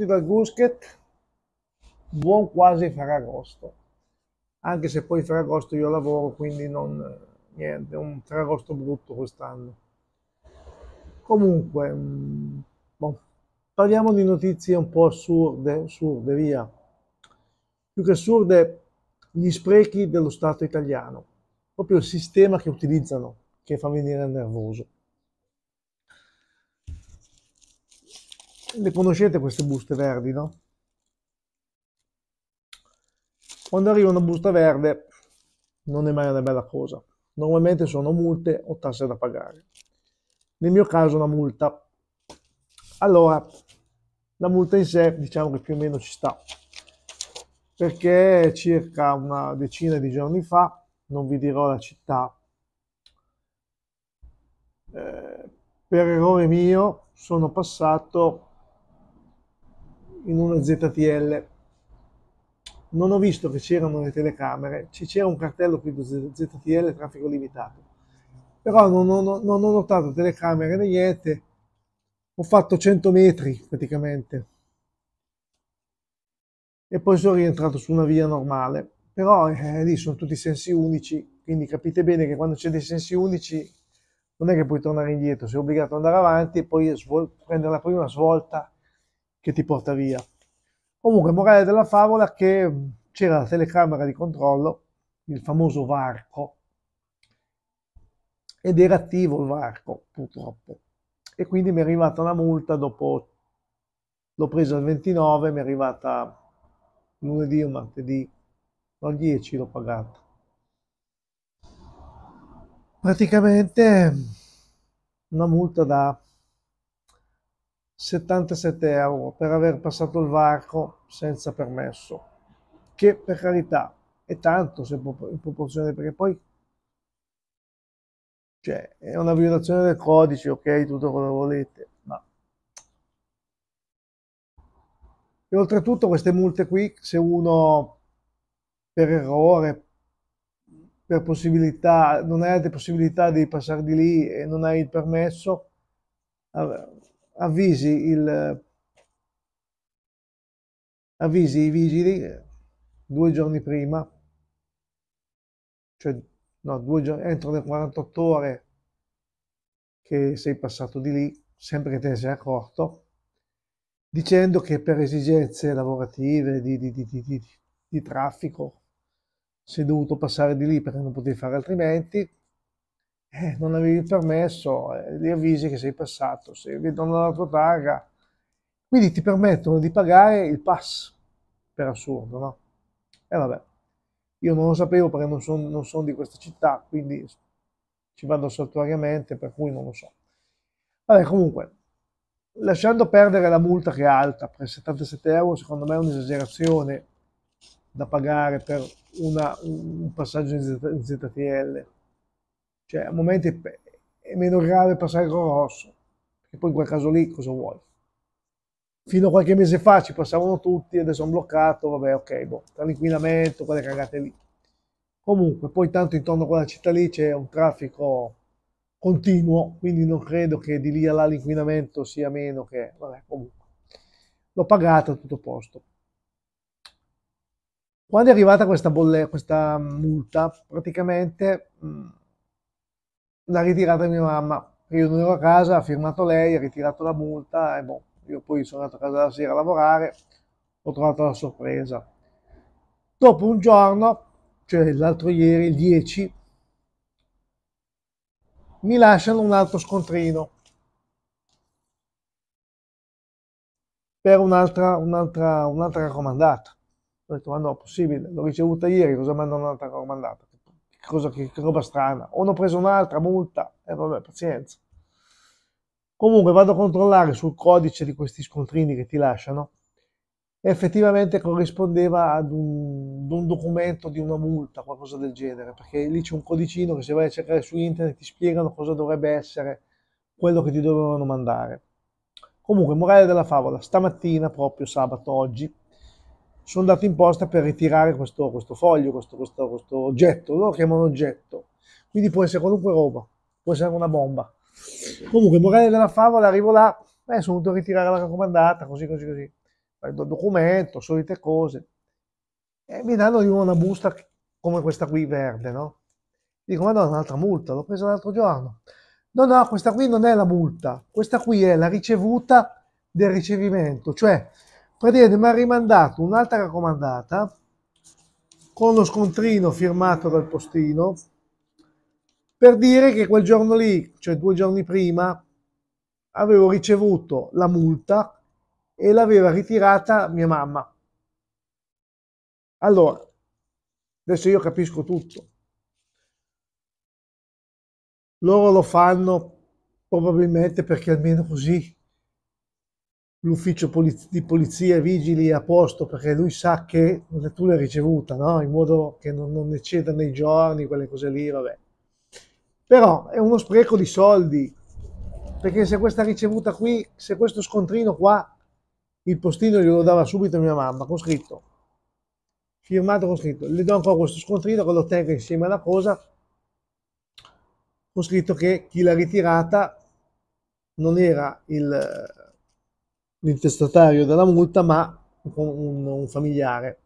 battuti dal Gusket, buon quasi Ferragosto. Anche se poi Ferragosto io lavoro, quindi non, niente, un Ferragosto brutto quest'anno. Comunque, mm, bon, parliamo di notizie un po' assurde, assurde, via. Più che assurde, gli sprechi dello Stato italiano, proprio il sistema che utilizzano che fa venire nervoso. le conoscete queste buste verdi, no? Quando arriva una busta verde non è mai una bella cosa. Normalmente sono multe o tasse da pagare. Nel mio caso una multa. Allora, la multa in sé diciamo che più o meno ci sta, perché circa una decina di giorni fa, non vi dirò la città, eh, per errore mio sono passato in una ZTL non ho visto che c'erano le telecamere, c'era un cartello qui ZTL traffico limitato, però non ho, non ho notato telecamere né niente, ho fatto 100 metri praticamente e poi sono rientrato su una via normale, però eh, lì sono tutti sensi unici, quindi capite bene che quando c'è dei sensi unici non è che puoi tornare indietro, sei obbligato ad andare avanti e poi prendere la prima svolta che ti porta via. Comunque, morale della favola che c'era la telecamera di controllo, il famoso varco, ed era attivo il varco, purtroppo. E quindi mi è arrivata una multa dopo, l'ho presa il 29, mi è arrivata lunedì o martedì, no 10 l'ho pagata. Praticamente una multa da 77 euro per aver passato il varco senza permesso, che per carità è tanto in proporzione perché poi cioè, è una violazione del codice, ok, tutto quello che volete, ma e oltretutto queste multe qui, se uno per errore, per possibilità, non hai altre possibilità di passare di lì e non hai il permesso, vabbè, avvisi, il, avvisi i vigili due giorni prima, cioè no, due giorni, entro le 48 ore che sei passato di lì, sempre che te ne sei accorto, dicendo che per esigenze lavorative, di, di, di, di traffico, sei dovuto passare di lì perché non potevi fare altrimenti, eh, non avevi il permesso, eh, li avvisi che sei passato, se vedono la tua targa. Quindi ti permettono di pagare il pass, per assurdo, no? E eh, vabbè, io non lo sapevo perché non sono son di questa città, quindi ci vado saltuariamente, per cui non lo so. Vabbè, comunque, lasciando perdere la multa che è alta, per 77 euro, secondo me è un'esagerazione da pagare per una, un passaggio in ZTL cioè, a momenti è meno grave passare il rosso, perché poi in quel caso lì cosa vuoi? Fino a qualche mese fa ci passavano tutti e adesso sono bloccato, vabbè, ok, boh, tra l'inquinamento, quelle cagate lì. Comunque, poi tanto intorno a quella città lì c'è un traffico continuo, quindi non credo che di lì a là l'inquinamento sia meno che... Vabbè, comunque. L'ho pagata, tutto a posto. Quando è arrivata questa, bolle, questa multa, praticamente mh, mm, la ritirata mia mamma. Io non ero a casa, ha firmato lei, ha ritirato la multa e boh, io poi sono andato a casa la sera a lavorare, ho trovato la sorpresa. Dopo un giorno, cioè l'altro ieri, il 10, mi lasciano un altro scontrino per un'altra, un'altra, un'altra raccomandata. Ho detto, ma no, possibile, l'ho ricevuta ieri, cosa mandano un'altra raccomandata? cosa, che, che roba strana. O ne ho preso un'altra multa, e eh, vabbè, pazienza. Comunque vado a controllare sul codice di questi scontrini che ti lasciano. Effettivamente corrispondeva ad un, ad un documento di una multa, qualcosa del genere, perché lì c'è un codicino che se vai a cercare su internet ti spiegano cosa dovrebbe essere quello che ti dovevano mandare. Comunque, morale della favola, stamattina, proprio sabato, oggi, sono andato in posta per ritirare questo, questo foglio, questo, questo, questo oggetto, loro lo chiamano oggetto, quindi può essere qualunque roba, può essere una bomba. Comunque, morale della favola, arrivo là, eh, sono venuto a ritirare la raccomandata, così, così, così, prendo il documento, solite cose, e mi danno di nuovo una busta come questa qui verde, no? Dico, ma no, un'altra multa, l'ho presa l'altro giorno. No, no, questa qui non è la multa, questa qui è la ricevuta del ricevimento, cioè praticamente mi ha rimandato un'altra raccomandata con lo scontrino firmato dal postino per dire che quel giorno lì, cioè due giorni prima, avevo ricevuto la multa e l'aveva ritirata mia mamma. Allora, adesso io capisco tutto. Loro lo fanno probabilmente perché almeno così l'ufficio di polizia e vigili a posto perché lui sa che tu l'hai ricevuta, no? in modo che non, non ecceda nei giorni, quelle cose lì, vabbè. Però è uno spreco di soldi, perché se questa ricevuta qui, se questo scontrino qua, il postino glielo dava subito mia mamma, con scritto, firmato con scritto, le do ancora questo scontrino che lo tengo insieme alla cosa, con scritto che chi l'ha ritirata non era il l'intestatario della multa, ma un, un familiare.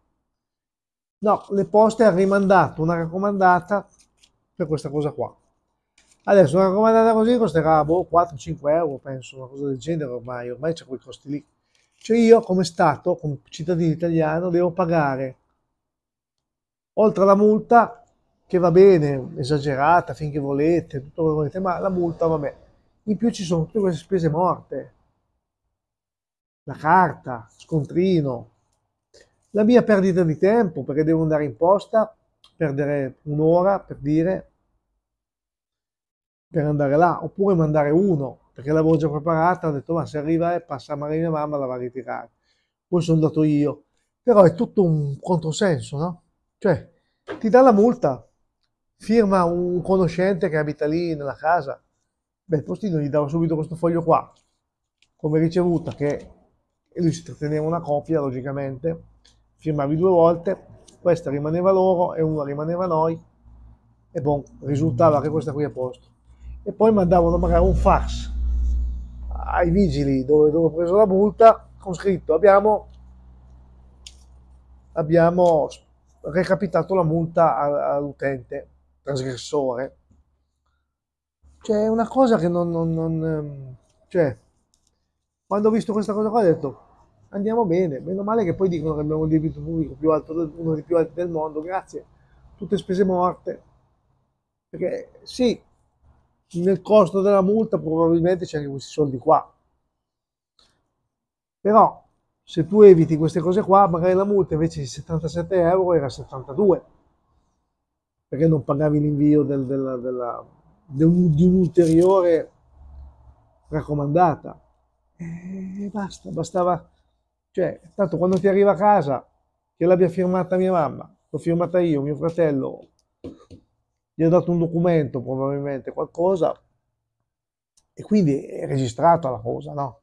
No, le poste ha rimandato una raccomandata per questa cosa qua. Adesso una raccomandata così costerà boh, 4-5 euro, penso, una cosa del genere ormai, ormai c'è quei costi lì. Cioè io come Stato, come cittadino italiano, devo pagare, oltre alla multa, che va bene, esagerata, finché volete, tutto quello che volete, ma la multa, vabbè, in più ci sono tutte queste spese morte la carta, scontrino, la mia perdita di tempo perché devo andare in posta, perdere un'ora per dire per andare là, oppure mandare uno perché l'avevo già preparata, ho detto ma se arriva e eh, passa magari mia mamma la va a ritirare. Poi sono andato io, però è tutto un controsenso, no? Cioè, ti dà la multa, firma un conoscente che abita lì nella casa, beh, il postino gli dava subito questo foglio qua, come ricevuta, che e lui si tratteneva una copia logicamente, firmavi due volte, questa rimaneva loro e una rimaneva a noi e bon, risultava che questa qui è a posto. E poi mandavano magari un fax ai vigili dove, dove ho preso la multa con scritto abbiamo, abbiamo recapitato la multa all'utente trasgressore. Cioè è una cosa che non, non, non ehm, cioè, quando ho visto questa cosa qua ho detto andiamo bene. Meno male che poi dicono che abbiamo un debito pubblico più alto, uno dei più alti del mondo, grazie. Tutte spese morte. Perché sì, nel costo della multa probabilmente c'è anche questi soldi qua. Però se tu eviti queste cose qua, magari la multa invece di 77 euro era 72. Perché non pagavi l'invio del, della, della, del, di un'ulteriore raccomandata. E eh, basta, bastava cioè, tanto quando ti arriva a casa, che l'abbia firmata mia mamma, l'ho firmata io, mio fratello, gli ho dato un documento probabilmente, qualcosa, e quindi è registrata la cosa, no?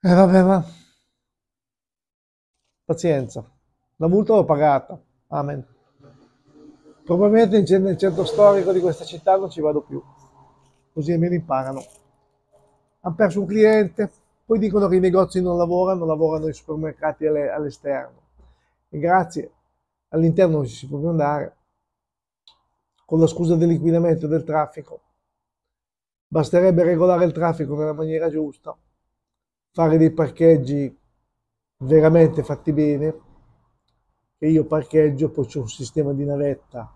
E eh, vabbè, ma... Pazienza. La multa l'ho pagata. Amen. Probabilmente nel centro storico di questa città non ci vado più. Così almeno imparano. Hanno perso un cliente, poi dicono che i negozi non lavorano, lavorano i supermercati all'esterno. E grazie, all'interno non ci si può più andare, con la scusa dell'inquinamento e del traffico. Basterebbe regolare il traffico nella maniera giusta, fare dei parcheggi veramente fatti bene, che io parcheggio, poi c'è un sistema di navetta,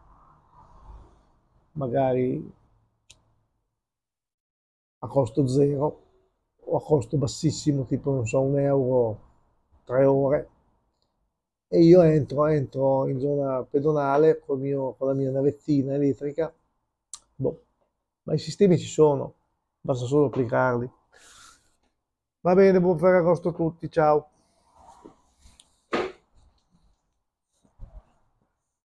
magari a costo zero, o a costo bassissimo, tipo non so, un euro, tre ore. E io entro, entro in zona pedonale con, mio, con la mia navettina elettrica. Boh, ma i sistemi ci sono, basta solo applicarli. Va bene, buon Ferragosto a tutti, ciao.